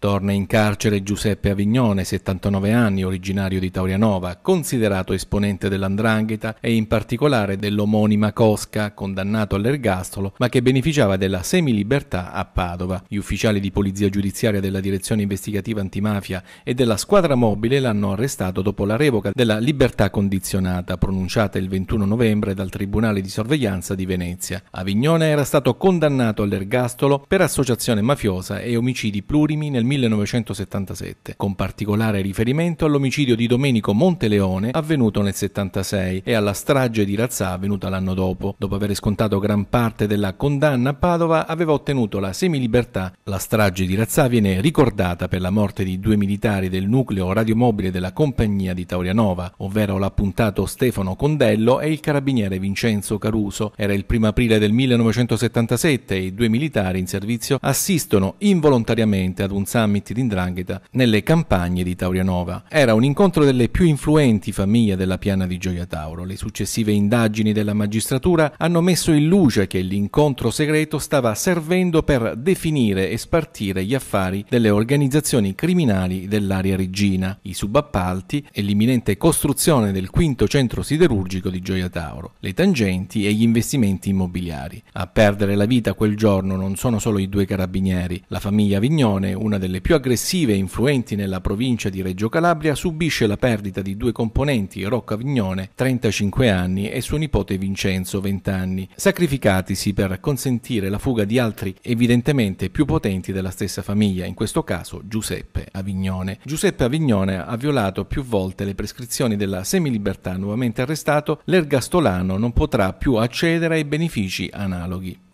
Torna in carcere Giuseppe Avignone, 79 anni, originario di Taurianova, considerato esponente dell'Andrangheta e in particolare dell'omonima Cosca, condannato all'ergastolo, ma che beneficiava della semilibertà a Padova. Gli ufficiali di polizia giudiziaria della Direzione Investigativa Antimafia e della squadra mobile l'hanno arrestato dopo la revoca della libertà condizionata pronunciata il 21 novembre dal Tribunale di Sorveglianza di Venezia. Avignone era stato condannato all'ergastolo per associazione mafiosa e omicidi plurimi nel 1977, con particolare riferimento all'omicidio di Domenico Monteleone avvenuto nel 76 e alla strage di Razzà avvenuta l'anno dopo. Dopo aver scontato gran parte della condanna a Padova, aveva ottenuto la semilibertà. La strage di Razzà viene ricordata per la morte di due militari del nucleo radiomobile della compagnia di Taurianova, ovvero l'appuntato Stefano Condello e il carabiniere Vincenzo Caruso. Era il 1 aprile del 1977 e i due militari in servizio assistono involontariamente ad un sangue summit di nelle campagne di Taurianova. Era un incontro delle più influenti famiglie della piana di Gioia Tauro. Le successive indagini della magistratura hanno messo in luce che l'incontro segreto stava servendo per definire e spartire gli affari delle organizzazioni criminali dell'area reggina, i subappalti e l'imminente costruzione del quinto centro siderurgico di Gioia Tauro, le tangenti e gli investimenti immobiliari. A perdere la vita quel giorno non sono solo i due carabinieri, la famiglia Vignone, una delle delle più aggressive e influenti nella provincia di Reggio Calabria, subisce la perdita di due componenti, Rocco Avignone, 35 anni, e suo nipote Vincenzo, 20 anni, sacrificatisi per consentire la fuga di altri evidentemente più potenti della stessa famiglia, in questo caso Giuseppe Avignone. Giuseppe Avignone ha violato più volte le prescrizioni della semilibertà, nuovamente arrestato, l'ergastolano non potrà più accedere ai benefici analoghi.